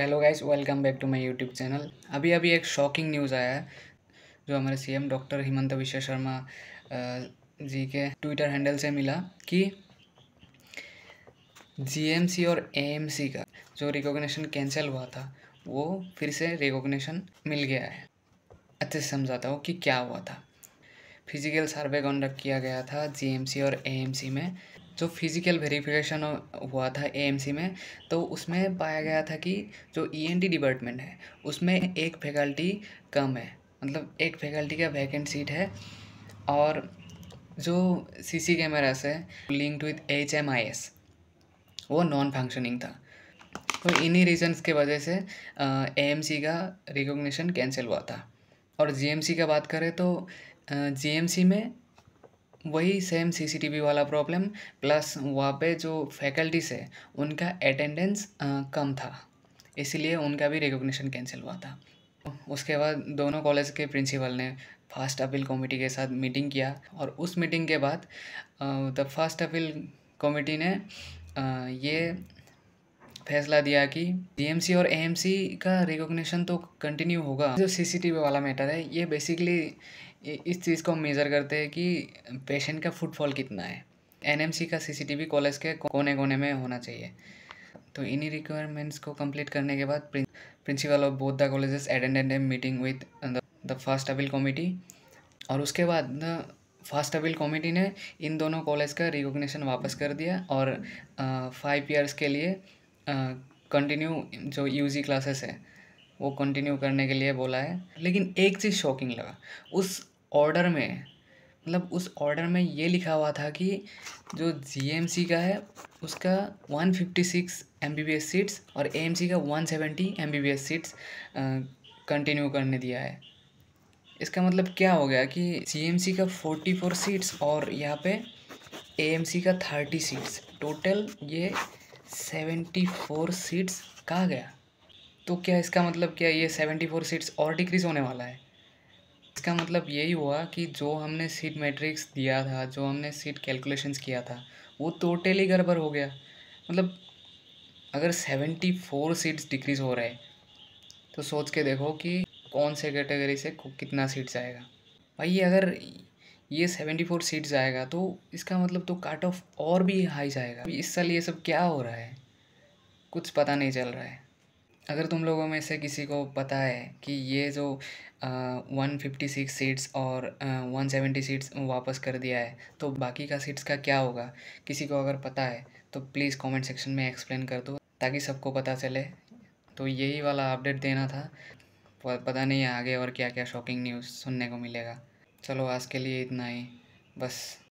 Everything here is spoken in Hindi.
hello guys welcome back to my YouTube channel अभी अभी एक शॉकिंग न्यूज़ आया है जो हमारे सीएम डॉक्टर हिमंत विश्व शर्मा जी के ट्विटर हैंडल से मिला कि जीएमसी और एएमसी का जो रिकॉग्निशन कैंसिल हुआ था वो फिर से रिकॉग्निशन मिल गया है अच्छे से समझाता हूँ कि क्या हुआ था फिजिकल सर्वे कंडक्ट किया गया था जी और ए में जो फिज़िकल वेरिफिकेशन हुआ था एएमसी में तो उसमें पाया गया था कि जो ईएनटी e डिपार्टमेंट है उसमें एक फैकल्टी कम है मतलब एक फैकल्टी का वैकेंट सीट है और जो सीसी कैमरास है linked with H M I S वो नॉन फंक्शनिंग था तो इन्हीं रीजंस के वजह से एएमसी का रिकॉग्निशन कैंसिल हुआ था और जीएमसी का बात करें तो जीएमसी में वही सेम सीसीटीवी वाला प्रॉब्लम प्लस वहाँ पे जो फैकल्टीज़ है उनका अटेंडेंस कम था इसीलिए उनका भी रिकॉग्निशन कैंसिल हुआ था उसके बाद दोनों कॉलेज के प्रिंसिपल ने फास्ट अपील कमेटी के साथ मीटिंग किया और उस मीटिंग के बाद द फास्ट अपील कमेटी ने ये फैसला दिया कि डीएमसी और एएमसी का रिकॉग्निशन तो कंटिन्यू होगा जो सीसीटीवी वाला मैटर है ये बेसिकली इस चीज़ को हम मेज़र करते हैं कि पेशेंट का फुटफॉल कितना है एनएमसी का सीसीटीवी कॉलेज के कोने कोने में होना चाहिए तो इन्हीं रिक्वायरमेंट्स को कंप्लीट करने के बाद principal of both the colleges attended a meeting with the first appeal committee और उसके बाद द अपील अविल कमेटी ने इन दोनों कॉलेज का रिकॉग्निशन वापस कर दिया और फाइव ईयर्स के लिए कंटिन्यू जो यू क्लासेस है वो कंटिन्यू करने के लिए बोला है लेकिन एक चीज़ शॉकिंग लगा उस ऑर्डर में मतलब उस ऑर्डर में ये लिखा हुआ था कि जो जी का है उसका 156 फिफ्टी सीट्स और ए का 170 सेवेंटी सीट्स कंटिन्यू करने दिया है इसका मतलब क्या हो गया कि जी का 44 सीट्स और यहाँ पे ए का 30 सीट्स टोटल ये सेवेंटी फोर सीट्स कहा गया तो क्या इसका मतलब क्या ये सेवेंटी फोर सीट्स और डिक्रीज़ होने वाला है इसका मतलब यही हुआ कि जो हमने सीट मैट्रिक्स दिया था जो हमने सीट कैलकुलेशंस किया था वो टोटली गड़बड़ हो गया मतलब अगर सेवेंटी फोर सीट्स डिक्रीज़ हो रहे तो सोच के देखो कि कौन से कैटेगरी से कितना सीट्स आएगा भाई अगर ये सेवेंटी फोर सीट जाएगा तो इसका मतलब तो काट ऑफ और भी हाई जाएगा इस साल ये सब क्या हो रहा है कुछ पता नहीं चल रहा है अगर तुम लोगों में से किसी को पता है कि ये जो वन फिफ्टी सिक्स सीट्स और वन सेवेंटी सीट्स वापस कर दिया है तो बाकी का सीट्स का क्या होगा किसी को अगर पता है तो प्लीज़ कमेंट सेक्शन में एक्सप्लेन कर दो ताकि सबको पता चले तो यही वाला अपडेट देना था पता नहीं आगे और क्या क्या शॉकिंग न्यूज़ सुनने को मिलेगा चलो आज के लिए इतना ही बस